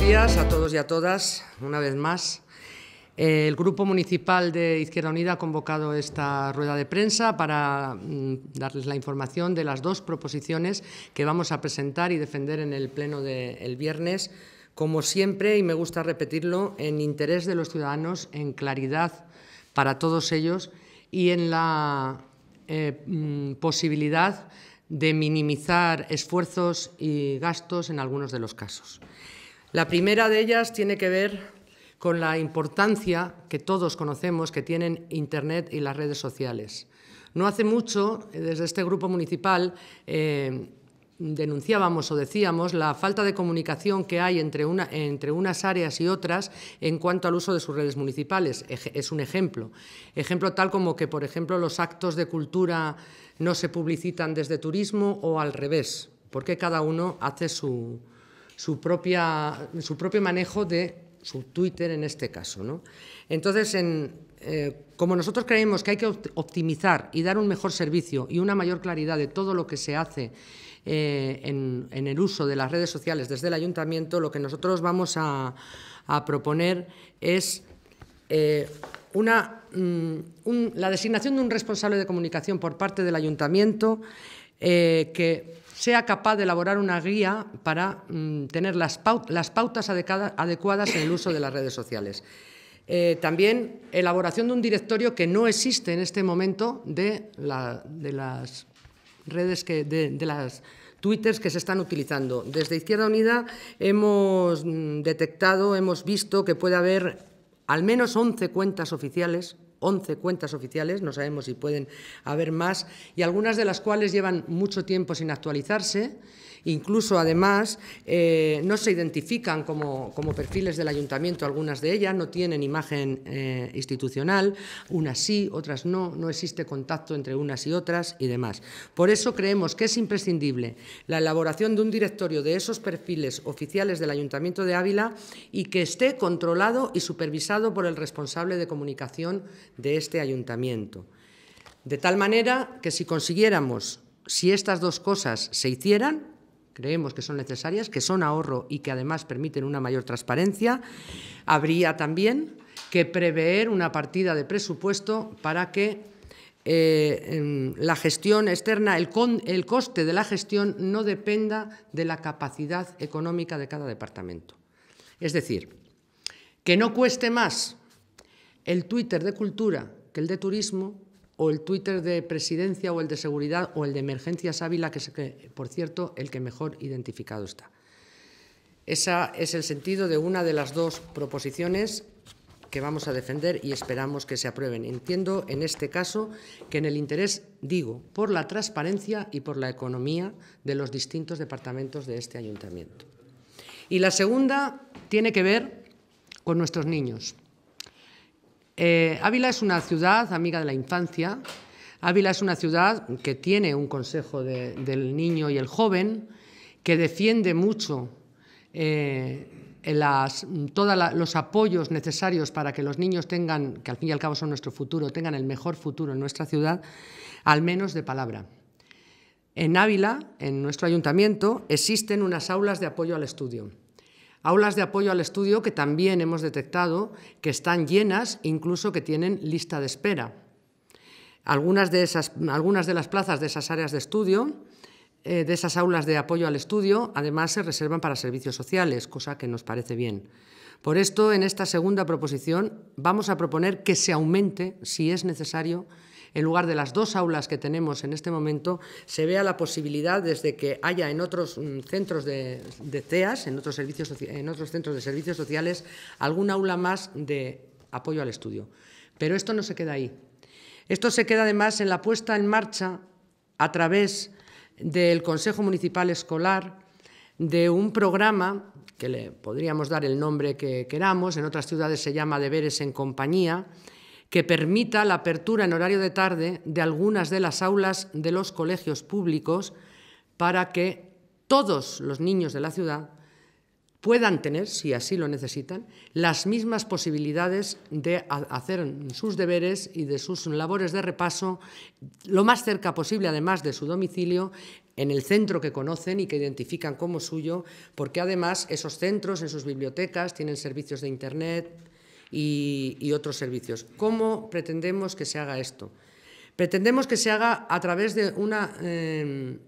días a todos y a todas, una vez más. El Grupo Municipal de Izquierda Unida ha convocado esta rueda de prensa para mm, darles la información de las dos proposiciones que vamos a presentar y defender en el Pleno del viernes, como siempre, y me gusta repetirlo, en interés de los ciudadanos, en claridad para todos ellos y en la eh, mm, posibilidad de minimizar esfuerzos y gastos en algunos de los casos. La primera de ellas tiene que ver con la importancia que todos conocemos que tienen Internet y las redes sociales. No hace mucho, eh, desde este grupo municipal, eh, denunciábamos o decíamos la falta de comunicación que hay entre, unas áreas y otras en cuanto al uso de sus redes municipales. Es un ejemplo. Ejemplo tal como que, por ejemplo, los actos de cultura no se publicitan desde turismo o al revés, porque cada uno hace su, propia, su propio manejo de su Twitter en este caso. Entonces, eh, como nosotros creemos que hay que optimizar y dar un mejor servicio y una mayor claridad de todo lo que se hace eh, en, el uso de las redes sociales desde el ayuntamiento, lo que nosotros vamos a, proponer es eh, una, mm, la designación de un responsable de comunicación por parte del ayuntamiento eh, que sea capaz de elaborar una guía para mm, tener las, pautas adecuadas en el uso de las redes sociales. también elaboración de un directorio que no existe en este momento de, la, de las redes que, de, de las twitters que se están utilizando. Desde Izquierda Unida hemos mm, detectado, hemos visto que puede haber al menos 11 cuentas oficiales 11 cuentas oficiales, no sabemos si pueden haber más, y algunas de las cuales llevan mucho tiempo sin actualizarse Incluso, además, eh, no se identifican como, perfiles del ayuntamiento algunas de ellas, no tienen imagen eh, institucional, unas sí, otras no, no existe contacto entre unas y otras y demás. Por eso creemos que es imprescindible la elaboración de un directorio de esos perfiles oficiales del ayuntamiento de Ávila y que esté controlado y supervisado por el responsable de comunicación de este ayuntamiento. De tal manera que si consiguiéramos, si estas dos cosas se hicieran, creemos que son necesarias, que son ahorro y que además permiten una mayor transparencia. Habría también que prever una partida de presupuesto para que eh, la gestión externa, el coste de la gestión no dependa de la capacidad económica de cada departamento. Es decir, que no cueste más el Twitter de cultura que el de turismo o el Twitter de presidencia o el de seguridad o el de emergencias Ávila, que es, por cierto, el que mejor identificado está. Ese es el sentido de una de las dos proposiciones que vamos a defender y esperamos que se aprueben. Entiendo en este caso que en el interés, digo, por la transparencia y por la economía de los distintos departamentos de este ayuntamiento. Y la segunda tiene que ver con nuestros niños. Eh, Ávila es una ciudad amiga de la infancia. Ávila es una ciudad que tiene un consejo del niño y el joven, que defiende mucho eh, todos los apoyos necesarios para que los niños tengan, que al fin y al cabo son nuestro futuro, tengan el mejor futuro en nuestra ciudad, al menos de palabra. En Ávila, en nuestro ayuntamiento, existen unas aulas de apoyo al estudio Aulas de apoyo al estudio que también hemos detectado que están llenas, incluso que tienen lista de espera. Algunas de, esas, algunas de las plazas de esas áreas de estudio, eh, de esas aulas de apoyo al estudio, además se reservan para servicios sociales, cosa que nos parece bien. Por esto, en esta segunda proposición, vamos a proponer que se aumente, si es necesario, en lugar de las dos aulas que tenemos en este momento, se vea la posibilidad desde que haya en otros mm, centros de, CEAS, en otros, en otros centros de servicios sociales, algún aula más de apoyo al estudio. Pero esto no se queda ahí. Esto se queda además en la puesta en marcha a través del Consejo Municipal Escolar de un programa que le podríamos dar el nombre que queramos, en otras ciudades se llama deberes en compañía, que permita la apertura en horario de tarde de algunas de las aulas de los colegios públicos para que todos los niños de la ciudad puedan tener, si así lo necesitan, las mismas posibilidades de hacer sus deberes y de sus labores de repaso lo más cerca posible, además de su domicilio, en el centro que conocen y que identifican como suyo, porque además esos centros en sus bibliotecas tienen servicios de Internet, y, otros servicios. ¿Cómo pretendemos que se haga esto? Pretendemos que se haga a través de una, em,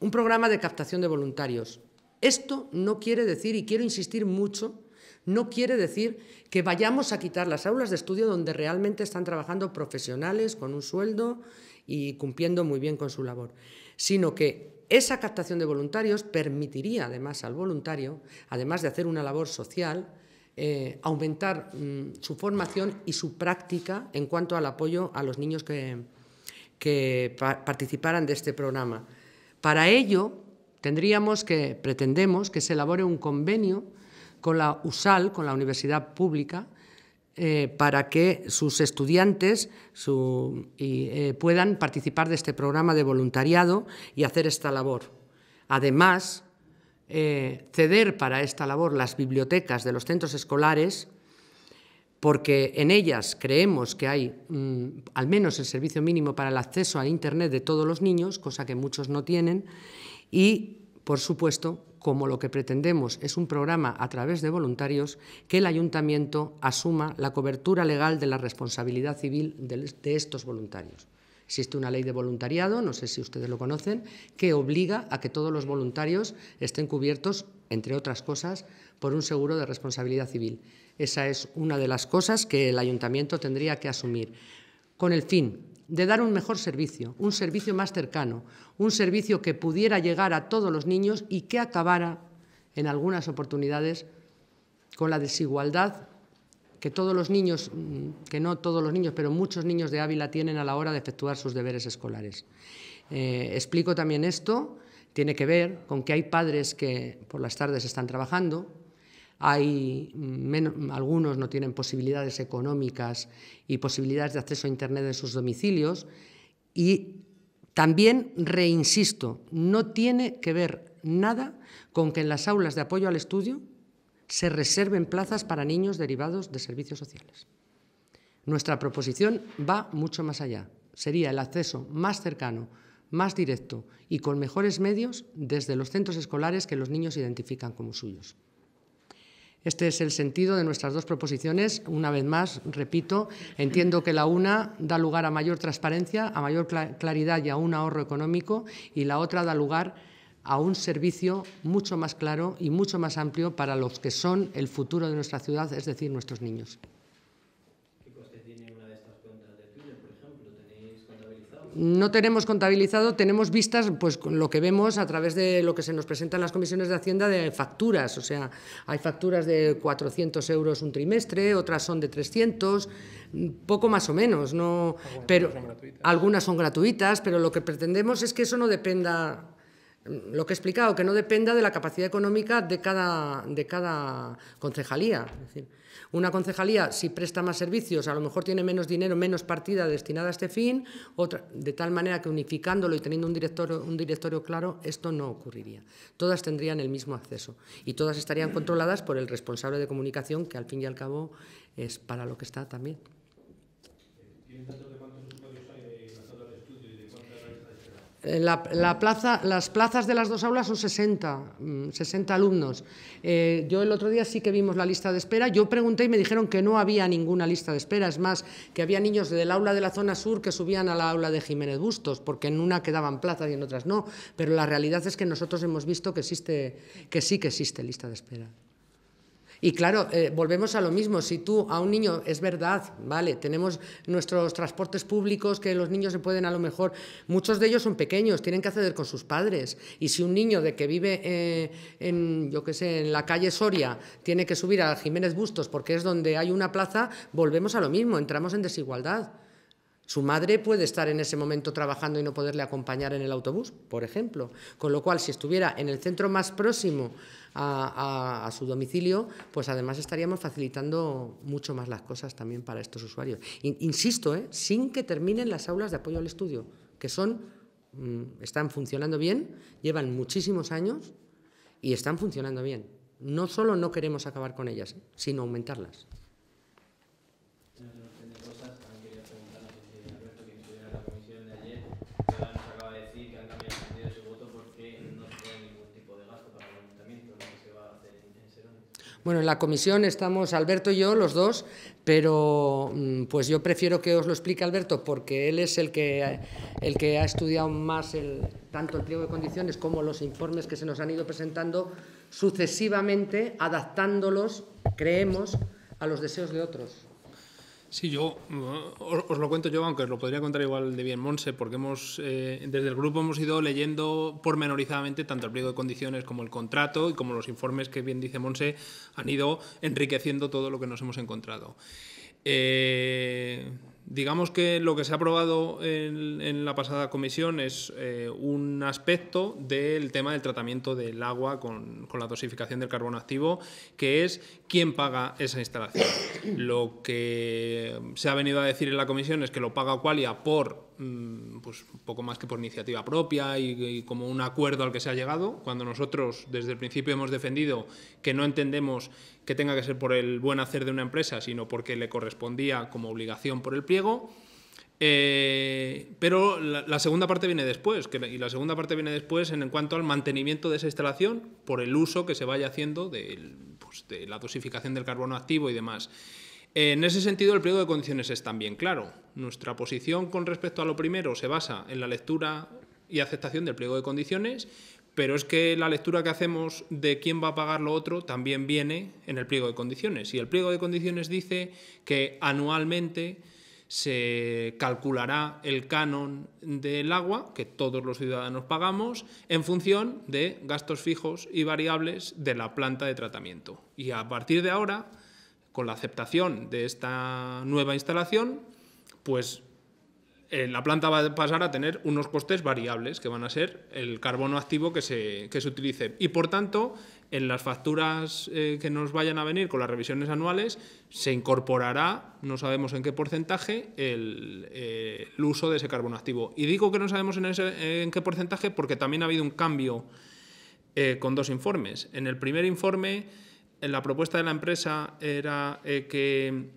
un programa de captación de voluntarios. Esto no quiere decir, y quiero insistir mucho, no quiere decir que vayamos a quitar las aulas de estudio donde realmente están trabajando profesionales con un sueldo y cumpliendo muy bien con su labor, sino que esa captación de voluntarios permitiría además al voluntario, además de hacer una labor social, eh, aumentar mm, su formación y su práctica en cuanto al apoyo a los niños que, participaran de este programa. Para ello, tendríamos que, pretendemos que se elabore un convenio con la USAL, con la Universidad Pública, eh, para que sus estudiantes eh, puedan participar de este programa de voluntariado y hacer esta labor. Además, eh, ceder para esta labor las bibliotecas de los centros escolares, porque en ellas creemos que hay mm, al menos el servicio mínimo para el acceso a Internet de todos los niños, cosa que muchos no tienen, y, por supuesto, como lo que pretendemos es un programa a través de voluntarios, que el ayuntamiento asuma la cobertura legal de la responsabilidad civil de estos voluntarios. Existe una ley de voluntariado, no sé si ustedes lo conocen, que obliga a que todos los voluntarios estén cubiertos, entre otras cosas, por un seguro de responsabilidad civil. Esa es una de las cosas que el ayuntamiento tendría que asumir, con el fin de dar un mejor servicio, un servicio más cercano, un servicio que pudiera llegar a todos los niños y que acabara, en algunas oportunidades, con la desigualdad que todos los niños, mm, que no todos los niños, pero muchos niños de Ávila tienen a la hora de efectuar sus deberes escolares. Eh, explico también esto, tiene que ver con que hay padres que por las tardes están trabajando, hay mm, algunos no tienen posibilidades económicas y posibilidades de acceso a Internet en sus domicilios y también, reinsisto, no tiene que ver nada con que en las aulas de apoyo al estudio se reserven plazas para niños derivados de servicios sociales. Nuestra proposición va mucho más allá. Sería el acceso más cercano, más directo y con mejores medios desde los centros escolares que los niños identifican como suyos. Este es el sentido de nuestras dos proposiciones. Una vez más, repito, entiendo que la una da lugar a mayor transparencia, a mayor claridad y a un ahorro económico y la otra da lugar a un servicio mucho más claro y mucho más amplio para los que son el futuro de nuestra ciudad, es decir, nuestros niños. ¿Qué coste tiene una de estas cuentas de por ejemplo? ¿Tenéis contabilizado? No tenemos contabilizado, tenemos vistas, pues con lo que vemos a través de lo que se nos presenta en las comisiones de Hacienda de facturas. O sea, hay facturas de 400 euros un trimestre, otras son de 300 poco más o menos, no, pero algunas son gratuitas, pero lo que pretendemos es que eso no dependa lo que he explicado, que no dependa de la capacidad económica de cada, de cada concejalía. Es decir, una concejalía, si presta más servicios, a lo mejor tiene menos dinero, menos partida destinada a este fin, otra, de tal manera que unificándolo y teniendo un directorio, un directorio claro, esto no ocurriría. Todas tendrían el mismo acceso y todas estarían controladas por el responsable de comunicación, que al fin y al cabo es para lo que está también. Eh, las plazas de las dos aulas son 60, mm, alumnos. Eh, yo el otro día sí que vimos la lista de espera. Yo pregunté y me dijeron que no había ninguna lista de espera. Es más, que había niños del aula de la zona sur que subían a la aula de Jiménez Bustos, porque en una quedaban plazas y en otras no. Pero la realidad es que nosotros hemos visto que, existe, que sí que existe lista de espera. Y claro, eh, volvemos a lo mismo, si tú a un niño, es verdad, vale, tenemos nuestros transportes públicos que los niños se pueden a lo mejor, muchos de ellos son pequeños, tienen que acceder con sus padres, y si un niño de que vive eh, en, yo qué sé, en la calle Soria, tiene que subir a Jiménez Bustos porque es donde hay una plaza, volvemos a lo mismo, entramos en desigualdad. Su madre puede estar en ese momento trabajando y no poderle acompañar en el autobús, por ejemplo. Con lo cual, si estuviera en el centro más próximo a, su domicilio, pues además estaríamos facilitando mucho más las cosas también para estos usuarios. Insisto, ¿eh? sin que terminen las aulas de apoyo al estudio, que son, mm, están funcionando bien, llevan muchísimos años y están funcionando bien. No solo no queremos acabar con ellas, sino aumentarlas. Bueno, en la comisión estamos Alberto y yo, los dos, pero mm, pues yo prefiero que os lo explique Alberto porque él es el que, el que ha estudiado más tanto el pliego de condiciones como los informes que se nos han ido presentando sucesivamente, adaptándolos, creemos, a los deseos de otros. Sí, yo os lo cuento yo, aunque os lo podría contar igual de bien Monse, porque hemos eh, desde el grupo hemos ido leyendo pormenorizadamente tanto el pliego de condiciones como el contrato y como los informes que bien dice Monse han ido enriqueciendo todo lo que nos hemos encontrado. Eh, Digamos que lo que se ha aprobado en, la pasada comisión es eh, un aspecto del tema del tratamiento del agua con, la dosificación del carbono activo, que es quién paga esa instalación. Lo que se ha venido a decir en la comisión es que lo paga Qualia por mm, pues, poco más que por iniciativa propia y como un acuerdo al que se ha llegado, cuando nosotros desde el principio hemos defendido que no entendemos que tenga que ser por el buen hacer de una empresa, sino porque le correspondía como obligación por el pliego. Eh, pero la, segunda parte viene después, y la segunda parte viene después en, cuanto al mantenimiento de esa instalación por el uso que se vaya haciendo pues, de, la dosificación del carbono activo y demás. en ese sentido, el pliego de condiciones es también claro. Nuestra posición con respecto a lo primero se basa en la lectura y aceptación del pliego de condiciones, pero es que la lectura que hacemos de quién va a pagar lo otro también viene en el pliego de condiciones. Y el pliego de condiciones dice que anualmente se calculará el canon del agua que todos los ciudadanos pagamos en función de gastos fijos y variables de la planta de tratamiento. Y a partir de ahora, con la aceptación de esta nueva instalación, pues eh, la planta va a pasar a tener unos costes variables, que van a ser el carbono activo que se, utilice. Y por tanto, en las facturas eh, que nos vayan a venir con las revisiones anuales, se incorporará, no sabemos en qué porcentaje, el, eh, uso de ese carbono activo. Y digo que no sabemos en, en qué porcentaje porque también ha habido un cambio con dos informes. En el primer informe, en la propuesta de la empresa era que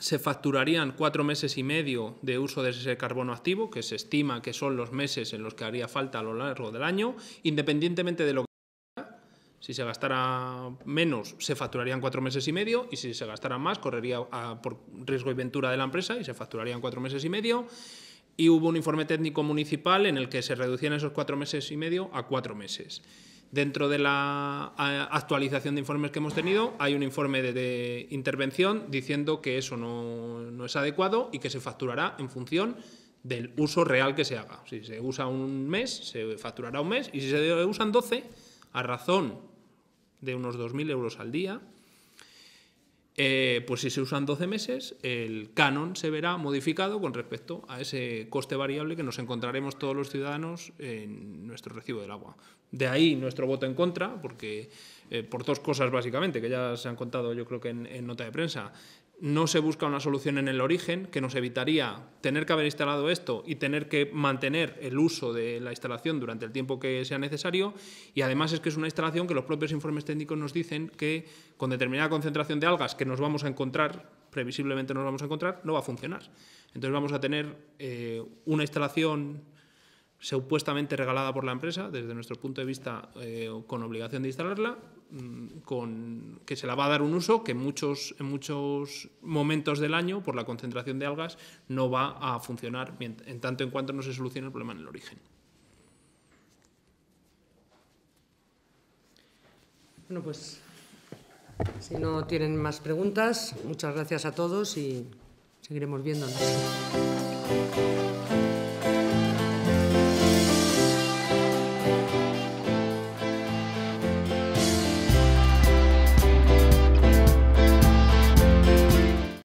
se facturarían cuatro meses y medio de uso de ese carbono activo, que se estima que son los meses en los que haría falta a lo largo del año, independientemente de lo que si se gastara menos, se facturarían cuatro meses y medio, y si se gastara más, correría por riesgo y ventura de la empresa y se facturarían cuatro meses y medio. Y hubo un informe técnico municipal en el que se reducían esos cuatro meses y medio a cuatro meses. Dentro de la actualización de informes que hemos tenido, hay un informe de, intervención diciendo que eso no, no, es adecuado y que se facturará en función del uso real que se haga. Si se usa un mes, se facturará un mes, y si se usan 12, a razón de unos 2.000 euros al día, eh, pues si se usan 12 meses, el canon se verá modificado con respecto a ese coste variable que nos encontraremos todos los ciudadanos en nuestro recibo del agua. De ahí nuestro voto en contra, porque eh, por dos cosas básicamente, que ya se han contado yo creo que en nota de prensa no se busca una solución en el origen que nos evitaría tener que haber instalado esto y tener que mantener el uso de la instalación durante el tiempo que sea necesario y además es que es una instalación que los propios informes técnicos nos dicen que con determinada concentración de algas que nos vamos a encontrar, previsiblemente nos vamos a encontrar, no va a funcionar. Entonces vamos a tener eh, una instalación supuestamente regalada por la empresa, desde nuestro punto de vista eh, con obligación de instalarla, Mm, con, que se la va a dar un uso que muchos, en muchos momentos del año, por la concentración de algas, no va a funcionar en tanto en cuanto no se solucione el problema en el origen. Bueno, pues si no tienen más preguntas, muchas gracias a todos y seguiremos viéndonos.